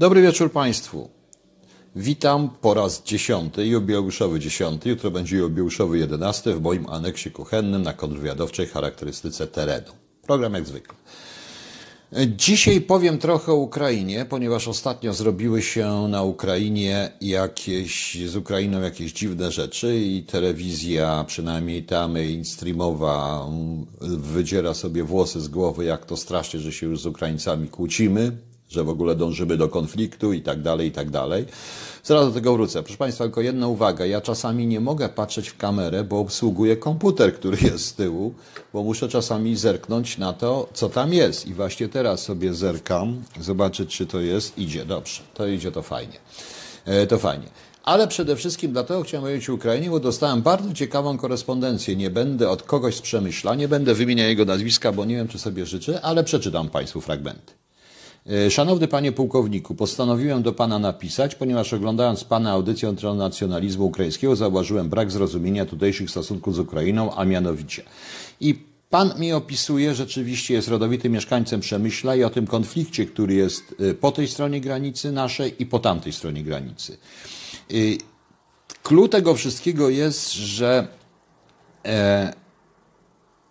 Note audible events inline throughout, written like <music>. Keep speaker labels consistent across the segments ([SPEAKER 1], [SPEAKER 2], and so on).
[SPEAKER 1] Dobry wieczór Państwu. Witam po raz dziesiąty, jubileuszowy dziesiąty. Jutro będzie jubileuszowy jedenasty w moim aneksie kuchennym na kontrwywiadowczej charakterystyce terenu. Program jak zwykle. Dzisiaj powiem trochę o Ukrainie, ponieważ ostatnio zrobiły się na Ukrainie jakieś, z Ukrainą jakieś dziwne rzeczy i telewizja, przynajmniej ta mainstreamowa, mm, wydziera sobie włosy z głowy, jak to strasznie, że się już z Ukraińcami kłócimy że w ogóle dążymy do konfliktu i tak dalej, i tak dalej. Zaraz do tego wrócę. Proszę Państwa, tylko jedna uwaga. Ja czasami nie mogę patrzeć w kamerę, bo obsługuję komputer, który <laughs> jest z tyłu, bo muszę czasami zerknąć na to, co tam jest. I właśnie teraz sobie zerkam, zobaczyć, czy to jest. Idzie, dobrze. To idzie, to fajnie. E, to fajnie. Ale przede wszystkim dlatego chciałem powiedzieć Ukrainie, bo dostałem bardzo ciekawą korespondencję. Nie będę od kogoś z Przemyśla, nie będę wymieniał jego nazwiska, bo nie wiem, czy sobie życzy, ale przeczytam Państwu fragmenty. E, szanowny panie pułkowniku, postanowiłem do pana napisać, ponieważ oglądając pana audycję o nacjonalizmu ukraińskiego zauważyłem brak zrozumienia tutejszych stosunków z Ukrainą, a mianowicie. I pan mi opisuje, rzeczywiście jest rodowitym mieszkańcem Przemyśla i o tym konflikcie, który jest e, po tej stronie granicy naszej i po tamtej stronie granicy. Klucz e, tego wszystkiego jest, że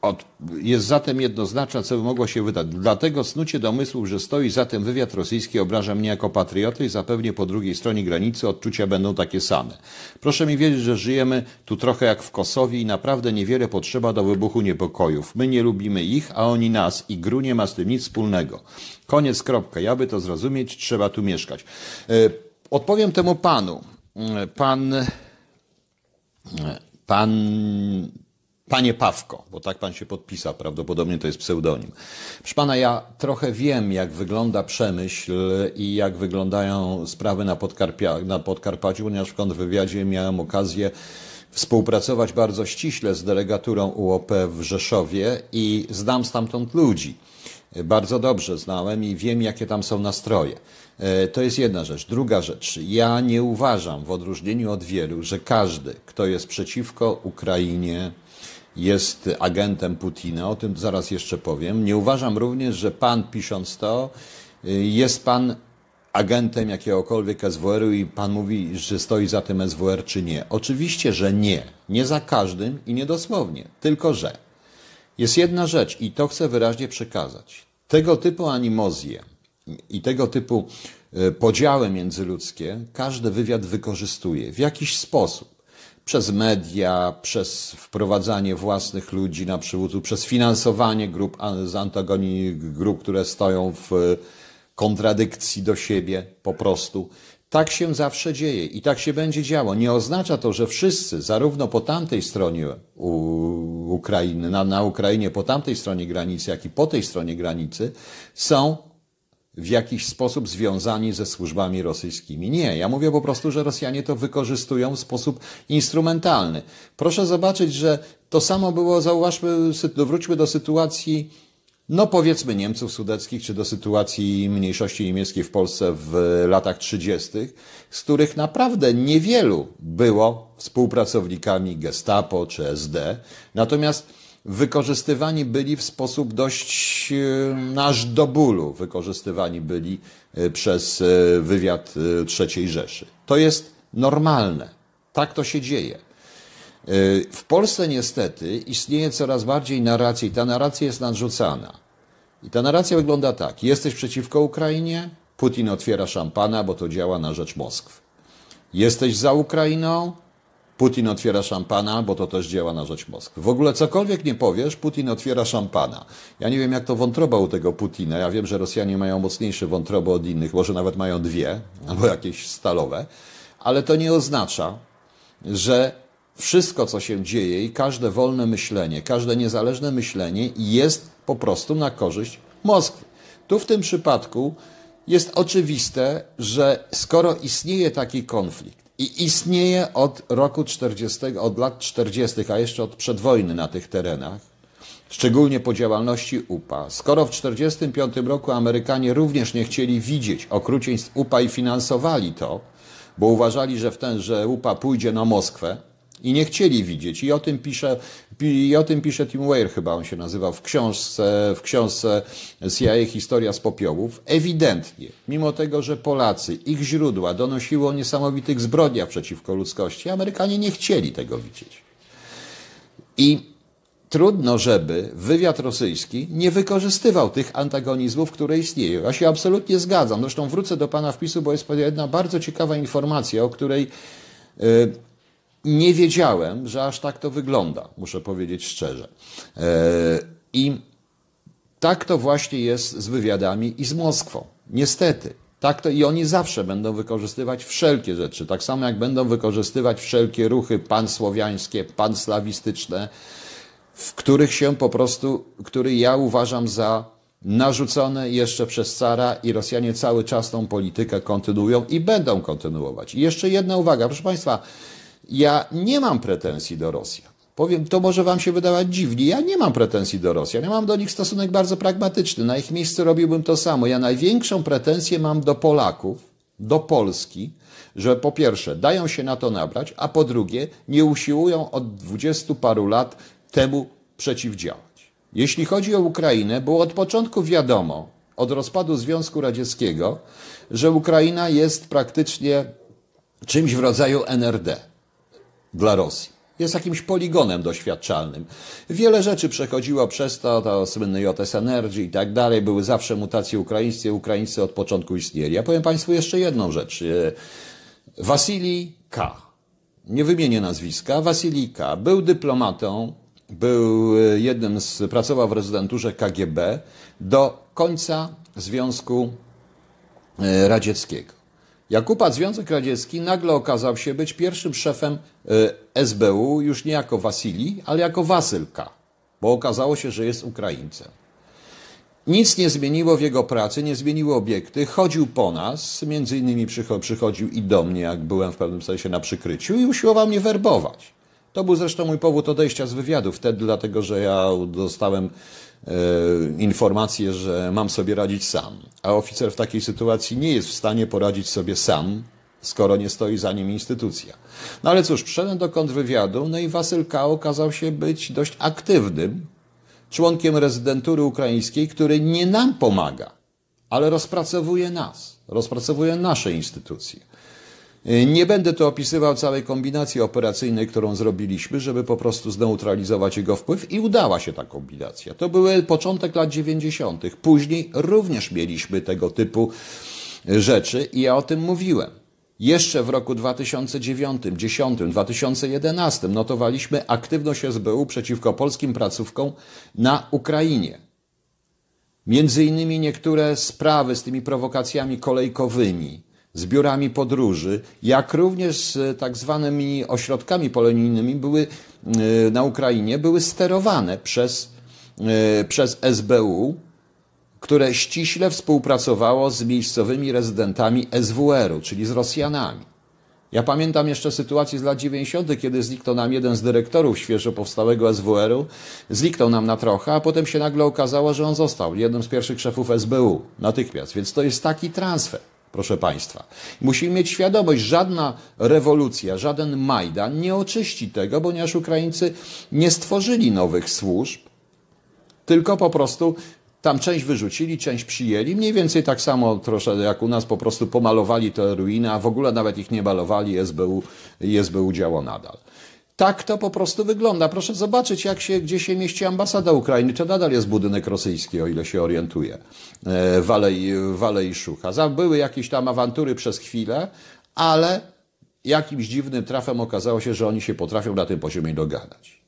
[SPEAKER 1] od, jest zatem jednoznaczna, co by mogło się wydać. Dlatego snucie domysłów, że stoi za tym wywiad rosyjski, obraża mnie jako patrioty i zapewnie po drugiej stronie granicy odczucia będą takie same. Proszę mi wiedzieć, że żyjemy tu trochę jak w Kosowie i naprawdę niewiele potrzeba do wybuchu niepokojów. My nie lubimy ich, a oni nas i gru nie ma z tym nic wspólnego. Koniec, kropka. Ja by to zrozumieć, trzeba tu mieszkać. E, odpowiem temu panu. E, pan... E, pan Panie Pawko, bo tak pan się podpisał, prawdopodobnie to jest pseudonim. Proszę pana, ja trochę wiem, jak wygląda przemyśl i jak wyglądają sprawy na, Podkarpia, na Podkarpaciu, ponieważ w kontrwywiadzie miałem okazję współpracować bardzo ściśle z delegaturą UOP w Rzeszowie i znam stamtąd ludzi. Bardzo dobrze znałem i wiem, jakie tam są nastroje. E, to jest jedna rzecz. Druga rzecz. Ja nie uważam, w odróżnieniu od wielu, że każdy, kto jest przeciwko Ukrainie, jest agentem Putina, o tym zaraz jeszcze powiem. Nie uważam również, że pan pisząc to y, jest pan agentem jakiegokolwiek SWR-u i pan mówi, że stoi za tym SWR czy nie. Oczywiście, że nie. Nie za każdym i niedosłownie. Tylko, że jest jedna rzecz i to chcę wyraźnie przekazać. Tego typu animozje i tego typu y, podziały międzyludzkie każdy wywiad wykorzystuje w jakiś sposób przez media, przez wprowadzanie własnych ludzi na przywódców, przez finansowanie grup z antagonii, grup, które stoją w e, kontradykcji do siebie po prostu. Tak się zawsze dzieje i tak się będzie działo. Nie oznacza to, że wszyscy, zarówno po tamtej stronie Ukrainy, na, na Ukrainie, po tamtej stronie granicy, jak i po tej stronie granicy, są w jakiś sposób związani ze służbami rosyjskimi. Nie, ja mówię po prostu, że Rosjanie to wykorzystują w sposób instrumentalny. Proszę zobaczyć, że to samo było, zauważmy, wróćmy do sytuacji, no powiedzmy Niemców sudeckich, czy do sytuacji mniejszości niemieckiej w Polsce w latach 30., z których naprawdę niewielu było współpracownikami Gestapo czy SD. Natomiast wykorzystywani byli w sposób dość e, nasz no, do bólu, wykorzystywani byli e, przez e, wywiad III Rzeszy. To jest normalne. Tak to się dzieje. W Polsce niestety istnieje coraz bardziej narracja i ta narracja jest nadrzucana. I ta narracja wygląda tak. Jesteś przeciwko Ukrainie, Putin otwiera szampana, bo to działa na rzecz Moskwy. Jesteś za Ukrainą, Putin otwiera szampana, bo to też działa na rzecz Moskwy. W ogóle cokolwiek nie powiesz, Putin otwiera szampana. Ja nie wiem, jak to wątroba u tego Putina. Ja wiem, że Rosjanie mają mocniejsze wątroby od innych, może nawet mają dwie, albo jakieś stalowe, ale to nie oznacza, że wszystko, co się dzieje i każde wolne myślenie, każde niezależne myślenie jest po prostu na korzyść Moskwy. Tu w tym przypadku jest oczywiste, że skoro istnieje taki konflikt, i istnieje od roku 40, od lat 40., a jeszcze od przedwojny na tych terenach, szczególnie po działalności UPA. Skoro w 1945 roku Amerykanie również nie chcieli widzieć okrucieństw UPA i finansowali to, bo uważali, że w ten, że UPA pójdzie na Moskwę, i nie chcieli widzieć. I o tym pisze, i o tym pisze Tim Weir, chyba on się nazywał, w książce, w książce CIA Historia z popiołów. Ewidentnie, mimo tego, że Polacy, ich źródła donosiły o niesamowitych zbrodniach przeciwko ludzkości, Amerykanie nie chcieli tego widzieć. I trudno, żeby wywiad rosyjski nie wykorzystywał tych antagonizmów, które istnieją. Ja się absolutnie zgadzam. Zresztą wrócę do pana wpisu, bo jest jedna bardzo ciekawa informacja, o której. Yy, nie wiedziałem, że aż tak to wygląda, muszę powiedzieć szczerze. E, I tak to właśnie jest z wywiadami i z Moskwą. Niestety. Tak to i oni zawsze będą wykorzystywać wszelkie rzeczy, tak samo jak będą wykorzystywać wszelkie ruchy pansłowiańskie, panslawistyczne, w których się po prostu, który ja uważam za narzucone jeszcze przez cara i Rosjanie cały czas tą politykę kontynuują i będą kontynuować. I jeszcze jedna uwaga, proszę Państwa, ja nie mam pretensji do Rosji. Powiem, to może Wam się wydawać dziwnie. Ja nie mam pretensji do Rosji. Ja mam do nich stosunek bardzo pragmatyczny. Na ich miejscu robiłbym to samo. Ja największą pretensję mam do Polaków, do Polski, że po pierwsze dają się na to nabrać, a po drugie nie usiłują od dwudziestu paru lat temu przeciwdziałać. Jeśli chodzi o Ukrainę, było od początku wiadomo, od rozpadu Związku Radzieckiego, że Ukraina jest praktycznie czymś w rodzaju NRD dla Rosji. Jest jakimś poligonem doświadczalnym. Wiele rzeczy przechodziło przez to, to słynny JS Energy i tak dalej. Były zawsze mutacje ukraińskie. Ukraińcy od początku istnieli. Ja powiem Państwu jeszcze jedną rzecz. E, Wasilii K. Nie wymienię nazwiska. Wasilii K. Był dyplomatą, był e, jednym z, pracował w rezydenturze KGB do końca Związku e, Radzieckiego. Jakuba Związek Radziecki nagle okazał się być pierwszym szefem e, SBU, już nie jako Wasili, ale jako Wasylka, bo okazało się, że jest Ukraińcem. Nic nie zmieniło w jego pracy, nie zmieniło obiekty. Chodził po nas, między innymi przychodził i do mnie, jak byłem w pewnym sensie na przykryciu i usiłował mnie werbować. To był zresztą mój powód odejścia z wywiadu wtedy, dlatego że ja dostałem E, informację, że mam sobie radzić sam, a oficer w takiej sytuacji nie jest w stanie poradzić sobie sam, skoro nie stoi za nim instytucja. No ale cóż, przyszedłem do kontrwywiadu, no i Wasyl K. okazał się być dość aktywnym członkiem rezydentury ukraińskiej, który nie nam pomaga, ale rozpracowuje nas, rozpracowuje nasze instytucje. Y, nie będę tu opisywał całej kombinacji operacyjnej, którą zrobiliśmy, żeby po prostu zneutralizować jego wpływ i udała się ta kombinacja. To były początek lat 90. Później również mieliśmy tego typu y, rzeczy i ja o tym mówiłem. Jeszcze w roku 2009, 10, 2011 notowaliśmy aktywność SBU przeciwko polskim placówkom na Ukrainie. Między innymi niektóre sprawy z tymi prowokacjami kolejkowymi, z biurami podróży, jak również z e, tak zwanymi ośrodkami polonijnymi były e, na Ukrainie były sterowane przez, e, przez SBU, które ściśle współpracowało z miejscowymi rezydentami SWR-u, czyli z Rosjanami. Ja pamiętam jeszcze sytuację z lat 90., kiedy zniknął nam jeden z dyrektorów świeżo powstałego SWR-u, zniknął nam na trochę, a potem się nagle okazało, że on został jednym z pierwszych szefów SBU natychmiast. Więc to jest taki transfer proszę Państwa. Musimy mieć świadomość, żadna rewolucja, żaden Majdan nie oczyści tego, ponieważ Ukraińcy nie stworzyli nowych służb, tylko po prostu tam część wyrzucili, część przyjęli. Mniej więcej tak samo troszkę jak u nas, po prostu pomalowali te ruiny, a w ogóle nawet ich nie malowali, SBU, SBU działo nadal. Tak to po prostu wygląda. Proszę zobaczyć, jak się, gdzie się mieści ambasada Ukrainy. To nadal jest budynek rosyjski, o ile się orientuje. Walej, Walej Szucha. Były jakieś tam awantury przez chwilę, ale jakimś dziwnym trafem okazało się, że oni się potrafią na tym poziomie dogadać.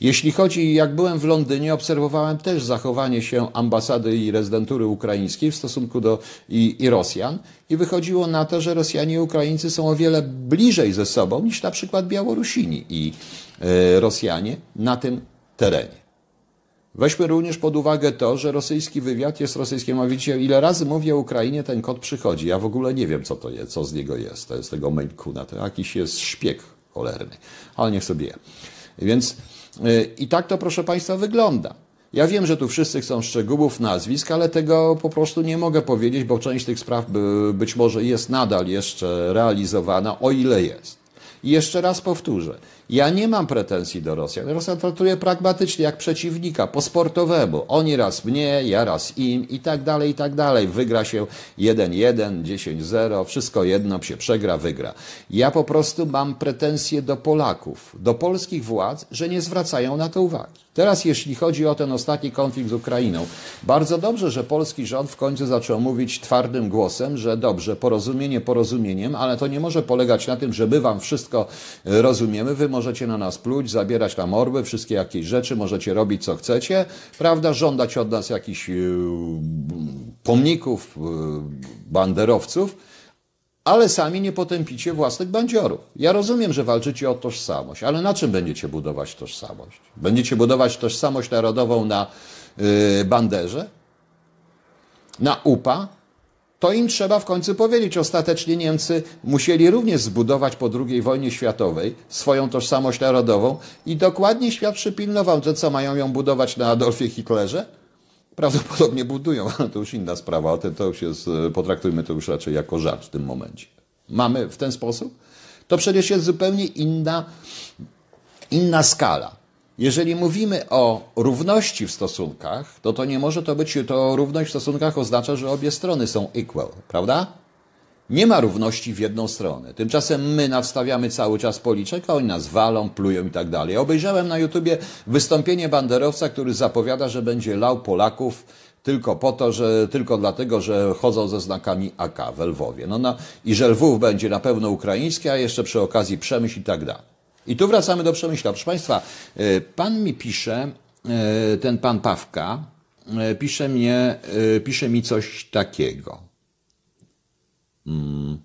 [SPEAKER 1] Jeśli chodzi, jak byłem w Londynie, obserwowałem też zachowanie się ambasady i rezydentury ukraińskiej w stosunku do i, i Rosjan i wychodziło na to, że Rosjanie i Ukraińcy są o wiele bliżej ze sobą niż na przykład Białorusini i y, Rosjanie na tym terenie. Weźmy również pod uwagę to, że rosyjski wywiad jest rosyjskim. A widzicie, ile razy mówię o Ukrainie, ten kod przychodzi. Ja w ogóle nie wiem, co to jest, co z niego jest. To jest tego Mejkuna. To jakiś jest szpieg cholerny. Ale niech sobie je. Więc Y, I tak to, proszę Państwa, wygląda. Ja wiem, że tu wszyscy chcą szczegółów, nazwisk, ale tego po prostu nie mogę powiedzieć, bo część tych spraw być może jest nadal jeszcze realizowana, o ile jest jeszcze raz powtórzę, ja nie mam pretensji do Rosjan. Rosjan traktuje pragmatycznie, jak przeciwnika, po sportowemu. Oni raz mnie, ja raz im i tak dalej, i tak dalej. Wygra się 1-1, 10-0, wszystko jedno, się przegra, wygra. Ja po prostu mam pretensje do Polaków, do polskich władz, że nie zwracają na to uwagi. Teraz jeśli chodzi o ten ostatni konflikt z Ukrainą, bardzo dobrze, że polski rząd w końcu zaczął mówić twardym głosem, że dobrze, porozumienie porozumieniem, ale to nie może polegać na tym, że my wam wszystko e, rozumiemy, wy możecie na nas pluć, zabierać tam orby, wszystkie jakieś rzeczy, możecie robić co chcecie, prawda, żądać od nas jakichś e, pomników, e, banderowców, ale sami nie potępicie własnych bandziorów. Ja rozumiem, że walczycie o tożsamość, ale na czym będziecie budować tożsamość? Będziecie budować tożsamość narodową na yy, banderze? Na UPA? To im trzeba w końcu powiedzieć. Ostatecznie Niemcy musieli również zbudować po II wojnie światowej swoją tożsamość narodową i dokładnie świat przypilnował, że co mają ją budować na Adolfie Hitlerze? Prawdopodobnie budują, <laughs> ale to już inna sprawa. To, to już jest, e, potraktujmy to już raczej jako żart w tym momencie. Mamy w ten sposób? To przecież jest zupełnie inna, inna skala. Jeżeli mówimy o równości w stosunkach, to to nie może to być, to równość w stosunkach oznacza, że obie strony są equal, prawda? Nie ma równości w jedną stronę. Tymczasem my nawstawiamy cały czas policzek, a oni nas walą, plują i tak dalej. Ja obejrzałem na YouTubie wystąpienie banderowca, który zapowiada, że będzie lał Polaków tylko po to, że tylko dlatego, że chodzą ze znakami AK w Lwowie. No, no i że Lwów będzie na pewno ukraiński, a jeszcze przy okazji Przemyśl i tak dalej. I tu wracamy do Przemyśla. Proszę Państwa, e, pan mi pisze, e, ten pan Pawka, e, pisze, mnie, pisze mi coś takiego. Mm.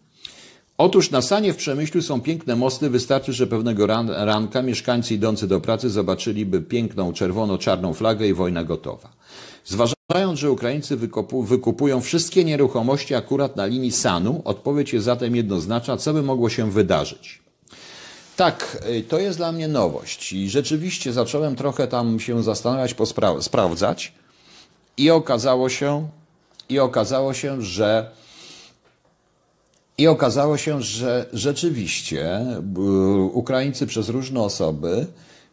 [SPEAKER 1] Otóż na Sanie w Przemyślu są piękne mosty. Wystarczy, że pewnego ran, ranka mieszkańcy idący do pracy zobaczyliby piękną czerwono-czarną flagę i wojna gotowa. Zważając, że Ukraińcy wykupują wszystkie nieruchomości akurat na linii Sanu, odpowiedź jest zatem jednoznaczna, co by mogło się wydarzyć. Tak, y, to jest dla mnie nowość i rzeczywiście zacząłem trochę tam się zastanawiać, posprawdzać i okazało się, i okazało się, że i okazało się, że rzeczywiście e, Ukraińcy przez różne osoby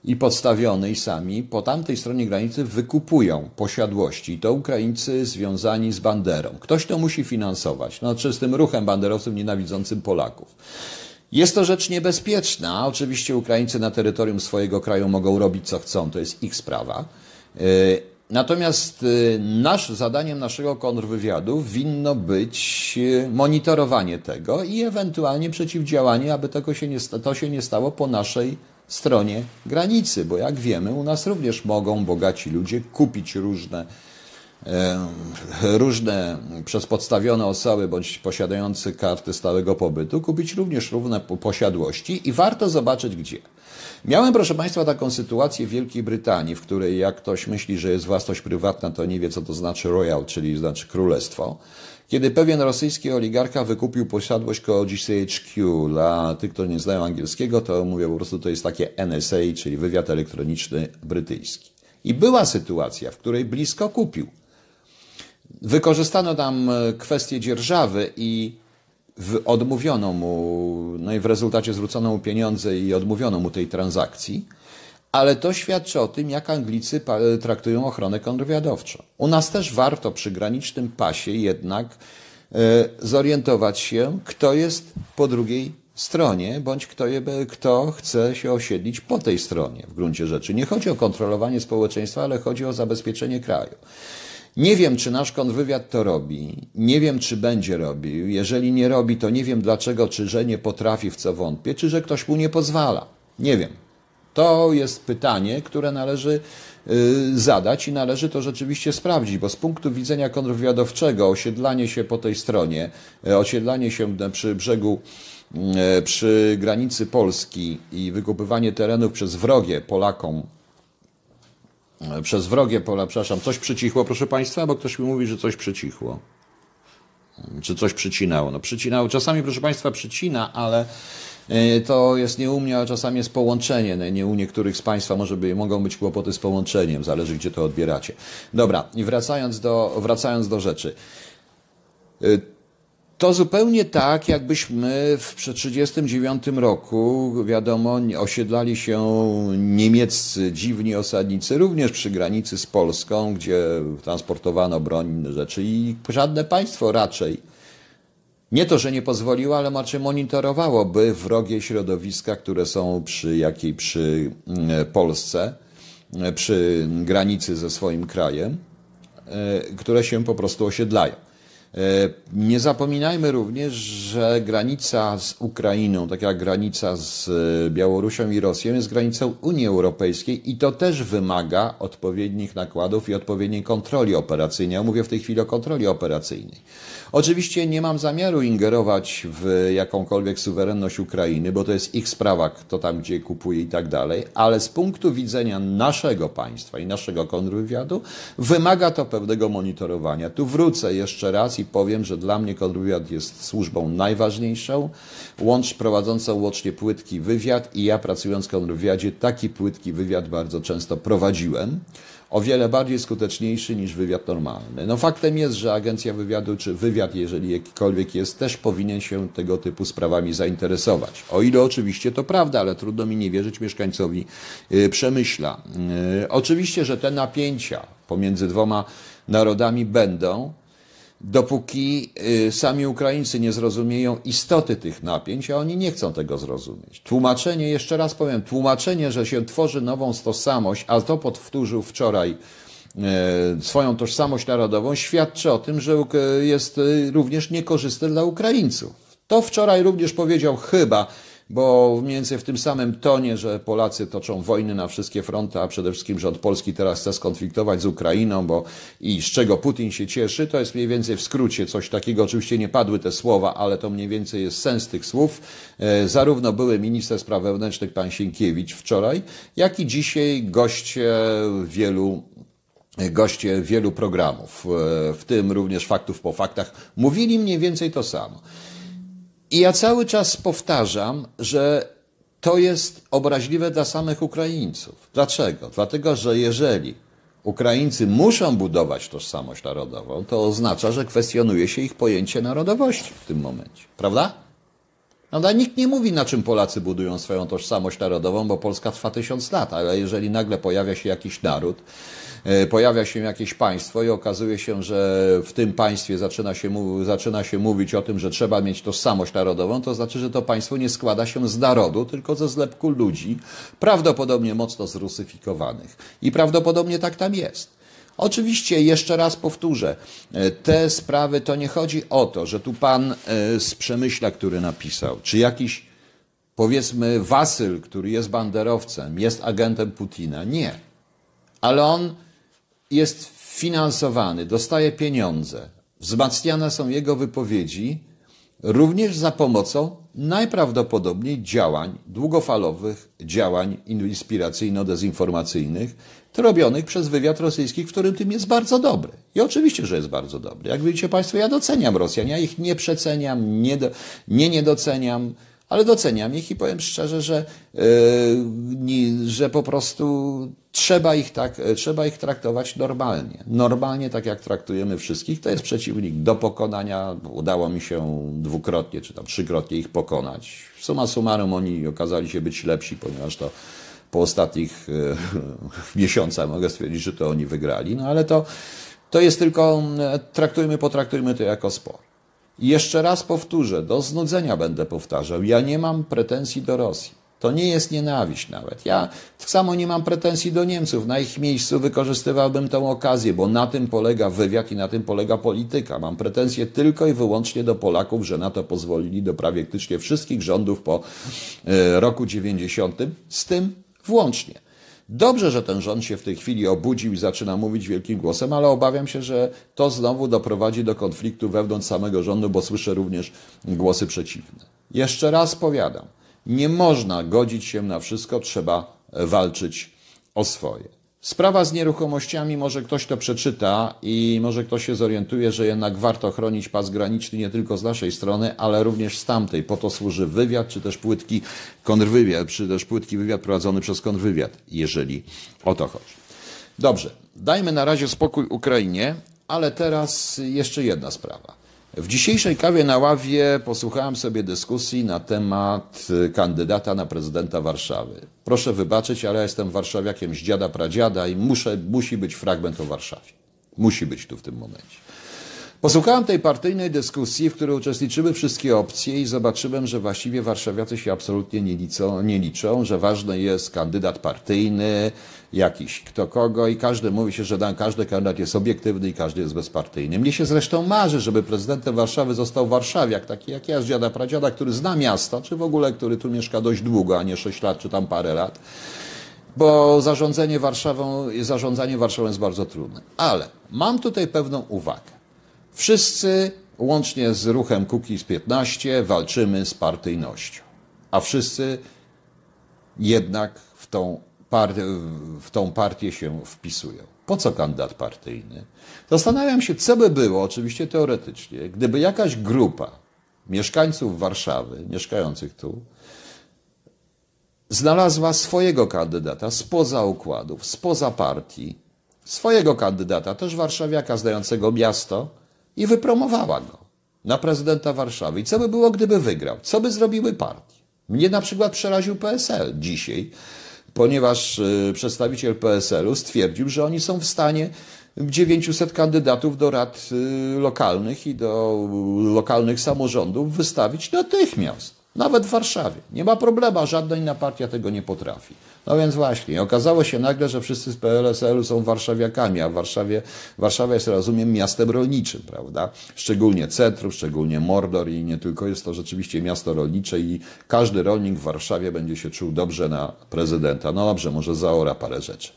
[SPEAKER 1] i podstawione i sami po tamtej stronie granicy wykupują posiadłości. I to Ukraińcy związani z banderą. Ktoś to musi finansować, no, czy z tym ruchem banderowcem nienawidzącym Polaków. Jest to rzecz niebezpieczna. Oczywiście Ukraińcy na terytorium swojego kraju mogą robić co chcą, to jest ich sprawa e, Natomiast y, nasz, zadaniem naszego kontrwywiadu winno być y, monitorowanie tego i ewentualnie przeciwdziałanie, aby tego się nie, to się nie stało po naszej stronie granicy, bo jak wiemy, u nas również mogą bogaci ludzie kupić różne różne przez podstawione osoby bądź posiadające karty stałego pobytu kupić również równe posiadłości i warto zobaczyć gdzie. Miałem, proszę Państwa, taką sytuację w Wielkiej Brytanii, w której jak ktoś myśli, że jest własność prywatna, to nie wie, co to znaczy royal, czyli znaczy królestwo. Kiedy pewien rosyjski oligarcha wykupił posiadłość koło GCHQ, dla tych, którzy nie znają angielskiego, to mówię po prostu, to jest takie NSA, czyli wywiad elektroniczny brytyjski. I była sytuacja, w której blisko kupił. Wykorzystano tam e, kwestię dzierżawy i odmówiono mu, no i w rezultacie zwrócono mu pieniądze i odmówiono mu tej transakcji, ale to świadczy o tym, jak Anglicy e, traktują ochronę kontrwywiadowczą. U nas też warto przy granicznym pasie jednak e, zorientować się, kto jest po drugiej stronie, bądź kto, je, kto chce się osiedlić po tej stronie w gruncie rzeczy. Nie chodzi o kontrolowanie społeczeństwa, ale chodzi o zabezpieczenie kraju. Nie wiem, czy nasz kontrwywiad to robi. Nie wiem, czy będzie robił. Jeżeli nie robi, to nie wiem dlaczego, czy że nie potrafi, w co wątpię, czy że ktoś mu nie pozwala. Nie wiem. To jest pytanie, które należy y, zadać i należy to rzeczywiście sprawdzić, bo z punktu widzenia kontrwywiadowczego osiedlanie się po tej stronie, y, osiedlanie się przy brzegu, y, przy granicy Polski i wykupywanie terenów przez wrogie Polakom przez wrogie pola, przepraszam, coś przycichło, proszę Państwa, bo ktoś mi mówi, że coś przycichło. Czy coś przycinało? No przycinało. Czasami, proszę Państwa, przycina, ale y, to jest nie u mnie, a czasami jest połączenie. No, nie u niektórych z Państwa może by, mogą być kłopoty z połączeniem, zależy gdzie to odbieracie. Dobra, i wracając do, wracając do rzeczy. Y, to zupełnie tak, jakbyśmy w 1939 roku, wiadomo, osiedlali się niemieccy dziwni osadnicy, również przy granicy z Polską, gdzie transportowano broń, inne rzeczy i żadne państwo raczej nie to, że nie pozwoliło, ale raczej monitorowałoby wrogie środowiska, które są przy jakiej przy mm, Polsce, przy granicy ze swoim krajem, e, które się po prostu osiedlają. E, nie zapominajmy również, że granica z Ukrainą, tak jak granica z e, Białorusią i Rosją, jest granicą Unii Europejskiej i to też wymaga odpowiednich nakładów i odpowiedniej kontroli operacyjnej. Ja mówię w tej chwili o kontroli operacyjnej. Oczywiście nie mam zamiaru ingerować w jakąkolwiek suwerenność Ukrainy, bo to jest ich sprawa, kto tam gdzie kupuje i tak dalej, ale z punktu widzenia naszego państwa i naszego kontrwywiadu wymaga to pewnego monitorowania. Tu wrócę jeszcze raz powiem, że dla mnie kontrwywiad jest służbą najważniejszą. Łącz prowadzącą łącznie płytki wywiad i ja pracując w kontrwywiadzie taki płytki wywiad bardzo często prowadziłem o wiele bardziej skuteczniejszy niż wywiad normalny. No faktem jest, że agencja wywiadu, czy wywiad, jeżeli jakikolwiek jest, też powinien się tego typu sprawami zainteresować. O ile oczywiście to prawda, ale trudno mi nie wierzyć mieszkańcowi y, Przemyśla. Y, oczywiście, że te napięcia pomiędzy dwoma narodami będą dopóki y, sami Ukraińcy nie zrozumieją istoty tych napięć, a oni nie chcą tego zrozumieć. Tłumaczenie, jeszcze raz powiem, tłumaczenie, że się tworzy nową tożsamość, a to powtórzył wczoraj e, swoją tożsamość narodową, świadczy o tym, że jest y, również niekorzystne dla Ukraińców. To wczoraj również powiedział chyba bo mniej więcej w tym samym tonie, że Polacy toczą wojny na wszystkie fronty, a przede wszystkim rząd polski teraz chce skonfliktować z Ukrainą, bo i z czego Putin się cieszy, to jest mniej więcej w skrócie coś takiego. Oczywiście nie padły te słowa, ale to mniej więcej jest sens tych słów. E, zarówno były minister spraw wewnętrznych pan Sienkiewicz wczoraj, jak i dzisiaj goście wielu e, goście wielu programów, e, w tym również faktów po faktach, mówili mniej więcej to samo. I ja cały czas powtarzam, że to jest obraźliwe dla samych Ukraińców. Dlaczego? Dlatego, że jeżeli Ukraińcy muszą budować tożsamość narodową, to oznacza, że kwestionuje się ich pojęcie narodowości w tym momencie, prawda? Prawda? No, nikt nie mówi, na czym Polacy budują swoją tożsamość narodową, bo Polska trwa tysiąc lat, ale jeżeli nagle pojawia się jakiś naród, e, pojawia się jakieś państwo i okazuje się, że w tym państwie zaczyna się, zaczyna się mówić o tym, że trzeba mieć tożsamość narodową, to znaczy, że to państwo nie składa się z narodu, tylko ze zlepku ludzi, prawdopodobnie mocno zrusyfikowanych. I prawdopodobnie tak tam jest. Oczywiście, jeszcze raz powtórzę, e, te sprawy to nie chodzi o to, że tu pan e, z Przemyśla, który napisał, czy jakiś powiedzmy Wasyl, który jest banderowcem, jest agentem Putina. Nie. Ale on jest finansowany, dostaje pieniądze, wzmacniane są jego wypowiedzi, również za pomocą najprawdopodobniej działań, długofalowych działań inspiracyjno-dezinformacyjnych, robionych przez wywiad rosyjski, w którym tym jest bardzo dobry. I oczywiście, że jest bardzo dobry. Jak widzicie Państwo, ja doceniam Rosjan. Ja ich nie przeceniam, nie, do, nie niedoceniam, ale doceniam ich i powiem szczerze, że, yy, że po prostu trzeba ich, tak, e, trzeba ich traktować normalnie. Normalnie, tak jak traktujemy wszystkich. To jest przeciwnik do pokonania. Udało mi się dwukrotnie czy tam trzykrotnie ich pokonać. Suma summarum oni okazali się być lepsi, ponieważ to po ostatnich e, <laughs> miesiącach mogę stwierdzić, że to oni wygrali, no ale to, to jest tylko, e, traktujmy, potraktujmy to jako spor. I jeszcze raz powtórzę, do znudzenia będę powtarzał, ja nie mam pretensji do Rosji. To nie jest nienawiść nawet. Ja tak samo nie mam pretensji do Niemców. Na ich miejscu wykorzystywałbym tę okazję, bo na tym polega wywiad i na tym polega polityka. Mam pretensje tylko i wyłącznie do Polaków, że na to pozwolili do praktycznie wszystkich rządów po e, roku 90. Z tym, włącznie. Dobrze, że ten rząd się w tej chwili obudził i zaczyna mówić wielkim głosem, ale obawiam się, że to znowu doprowadzi do konfliktu wewnątrz samego rządu, bo słyszę również głosy przeciwne. Jeszcze raz powiadam, nie można godzić się na wszystko, trzeba walczyć o swoje. Sprawa z nieruchomościami, może ktoś to przeczyta i może ktoś się zorientuje, że jednak warto chronić pas graniczny nie tylko z naszej strony, ale również z tamtej. Po to służy wywiad, czy też płytki kontrwywiad, czy też płytki wywiad prowadzony przez kontrwywiad, jeżeli o to chodzi. Dobrze, dajmy na razie spokój Ukrainie, ale teraz jeszcze jedna sprawa. W dzisiejszej kawie na ławie posłuchałem sobie dyskusji na temat y, kandydata na prezydenta Warszawy. Proszę wybaczyć, ale ja jestem warszawiakiem z dziada pradziada i muszę, musi być fragment o Warszawie. Musi być tu w tym momencie. Posłuchałem tej partyjnej dyskusji, w której uczestniczyły wszystkie opcje i zobaczyłem, że właściwie warszawiacy się absolutnie nie liczą, nie liczą że ważny jest kandydat partyjny, jakiś kto kogo i każdy mówi się, że każdy kandydat jest obiektywny i każdy jest bezpartyjny. Mnie się zresztą marzy, żeby prezydentem Warszawy został warszawiak, taki jak ja z dziada pradziada, który zna miasta, czy w ogóle, który tu mieszka dość długo, a nie 6 lat, czy tam parę lat, bo zarządzanie Warszawą, zarządzanie Warszawą jest bardzo trudne. Ale mam tutaj pewną uwagę. Wszyscy, łącznie z ruchem z 15, walczymy z partyjnością. A wszyscy jednak w tą w tą partię się wpisują. Po co kandydat partyjny? Zastanawiam się, co by było, oczywiście teoretycznie, gdyby jakaś grupa mieszkańców Warszawy, mieszkających tu, znalazła swojego kandydata spoza układów, spoza partii, swojego kandydata, też warszawiaka zdającego miasto i wypromowała go na prezydenta Warszawy. I co by było, gdyby wygrał? Co by zrobiły partie? Mnie na przykład przeraził PSL dzisiaj, ponieważ y, przedstawiciel PSL-u stwierdził, że oni są w stanie 900 kandydatów do rad y, lokalnych i do lokalnych samorządów wystawić natychmiast, nawet w Warszawie. Nie ma problemu, żadna inna partia tego nie potrafi. No więc właśnie, okazało się nagle, że wszyscy z PLSL u są warszawiakami, a w Warszawie, Warszawa jest, rozumiem, miastem rolniczym, prawda? Szczególnie centrum, szczególnie Mordor i nie tylko. Jest to rzeczywiście miasto rolnicze i każdy rolnik w Warszawie będzie się czuł dobrze na prezydenta. No dobrze, może zaora parę rzeczy.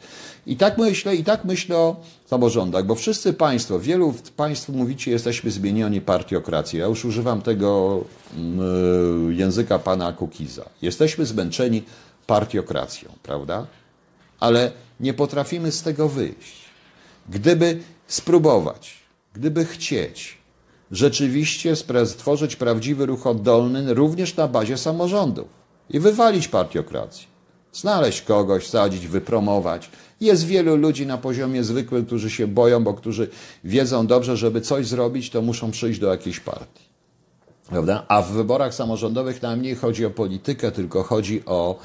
[SPEAKER 1] I tak myślę, i tak myślę o samorządach, bo wszyscy Państwo, wielu Państwu mówicie, jesteśmy zmienieni partiokracją. Ja już używam tego mm, języka pana Kukiza. Jesteśmy zmęczeni partiokracją, prawda? Ale nie potrafimy z tego wyjść. Gdyby spróbować, gdyby chcieć, rzeczywiście stworzyć prawdziwy ruch oddolny również na bazie samorządów i wywalić partiokrację. Znaleźć kogoś, sadzić, wypromować. Jest wielu ludzi na poziomie zwykłym, którzy się boją, bo którzy wiedzą dobrze, żeby coś zrobić, to muszą przyjść do jakiejś partii. Prawda? A w wyborach samorządowych najmniej chodzi o politykę, tylko chodzi o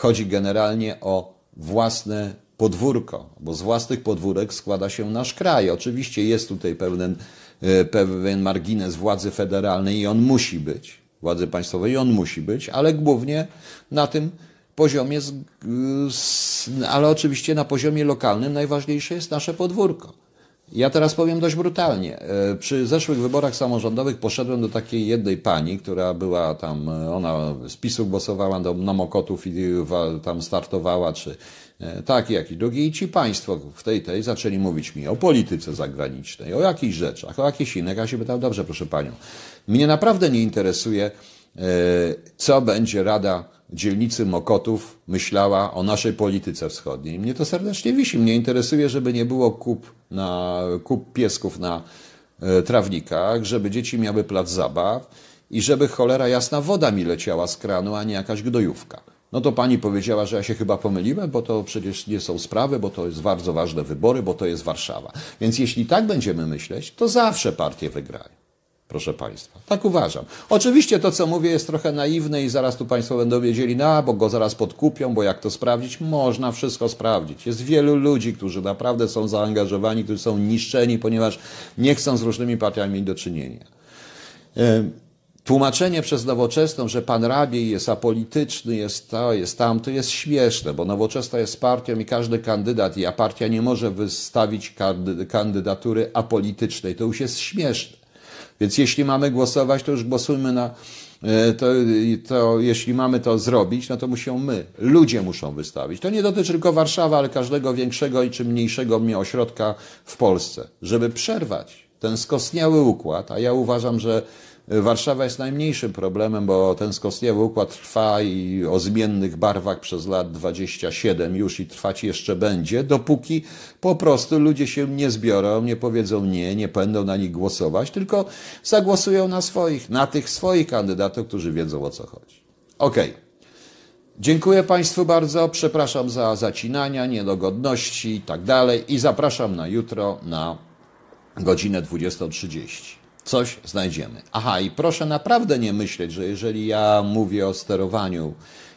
[SPEAKER 1] Chodzi generalnie o własne podwórko, bo z własnych podwórek składa się nasz kraj. Oczywiście jest tutaj pewien, e, pewien margines władzy federalnej i on musi być, władzy państwowej i on musi być, ale głównie na tym poziomie, ale oczywiście na poziomie lokalnym najważniejsze jest nasze podwórko. Ja teraz powiem dość brutalnie. E, przy zeszłych wyborach samorządowych poszedłem do takiej jednej pani, która była tam, e, ona z PiSu głosowała do Nomokotów i e, tam startowała, czy taki, tak, jak i drugi. I ci państwo w tej, tej zaczęli mówić mi o polityce zagranicznej, o jakichś rzeczach, o jakichś innych. Ja się pytałem, dobrze proszę panią, mnie naprawdę nie interesuje, co będzie Rada dzielnicy Mokotów myślała o naszej polityce wschodniej. Mnie to serdecznie wisi. Mnie interesuje, żeby nie było kup, na, kup piesków na e, trawnikach, żeby dzieci miały plac zabaw i żeby cholera jasna woda mi leciała z kranu, a nie jakaś gdojówka. No to pani powiedziała, że ja się chyba pomyliłem, bo to przecież nie są sprawy, bo to jest bardzo ważne wybory, bo to jest Warszawa. Więc jeśli tak będziemy myśleć, to zawsze partie wygrają proszę Państwa. Tak uważam. Oczywiście to, co mówię, jest trochę naiwne i zaraz tu Państwo będą wiedzieli, no, bo go zaraz podkupią, bo jak to sprawdzić? Można wszystko sprawdzić. Jest wielu ludzi, którzy naprawdę są zaangażowani, którzy są niszczeni, ponieważ nie chcą z różnymi partiami do czynienia. E, tłumaczenie przez nowoczesną, że pan Rabiej jest apolityczny, jest to, jest tamto, jest śmieszne, bo nowoczesna jest partią i każdy kandydat, i a partia nie może wystawić kandydatury apolitycznej. To już jest śmieszne. Więc jeśli mamy głosować, to już głosujmy na. E, to, to jeśli mamy to zrobić, no to musimy my, ludzie muszą wystawić. To nie dotyczy tylko Warszawy, ale każdego większego i czy mniejszego mnie ośrodka w Polsce, żeby przerwać ten skostniały układ, a ja uważam, że Warszawa jest najmniejszym problemem, bo ten skostniały układ trwa i o zmiennych barwach przez lat 27 już i trwać jeszcze będzie, dopóki po prostu ludzie się nie zbiorą, nie powiedzą nie, nie będą na nich głosować, tylko zagłosują na swoich, na tych swoich kandydatów, którzy wiedzą o co chodzi. Okej. Okay. Dziękuję Państwu bardzo, przepraszam za zacinania, niedogodności i tak dalej i zapraszam na jutro na godzinę 20.30 coś znajdziemy. Aha, i proszę naprawdę nie myśleć, że jeżeli ja mówię o sterowaniu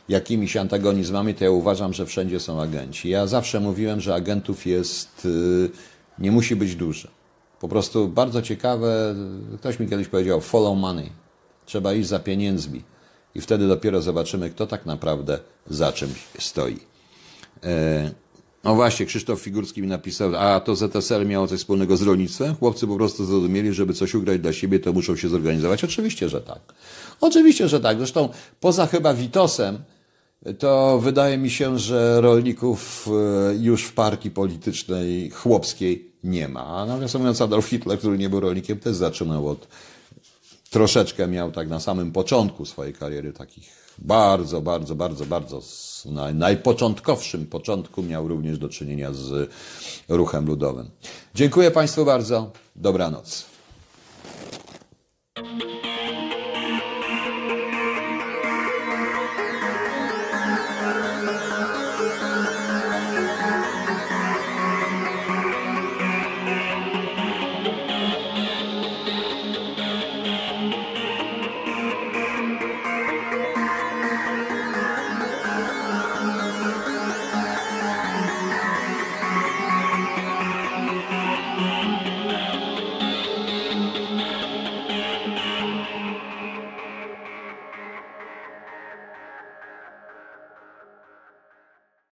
[SPEAKER 1] jakimiś antagonizmami, to ja uważam, że wszędzie są agenci. Ja zawsze mówiłem, że agentów jest, y, nie musi być dużo. Po prostu bardzo ciekawe, ktoś mi kiedyś powiedział, follow money. Trzeba iść za pieniędzmi. I wtedy dopiero zobaczymy, kto tak naprawdę za czymś stoi. E, no właśnie, Krzysztof Figurski mi napisał, a to ZSL miało coś wspólnego z rolnictwem? Chłopcy po prostu zrozumieli, żeby coś ugrać dla siebie, to muszą się zorganizować. Oczywiście, że tak. Oczywiście, że tak. Zresztą poza chyba Witosem, to wydaje mi się, że rolników e, już w parki politycznej chłopskiej nie ma. A nawiasem mówiąc, Adolf Hitler, który nie był rolnikiem, też zaczynał od troszeczkę miał tak na samym początku swojej kariery takich bardzo, bardzo, bardzo, bardzo na najpoczątkowszym początku miał również do czynienia z ruchem ludowym. Dziękuję Państwu bardzo. Dobranoc.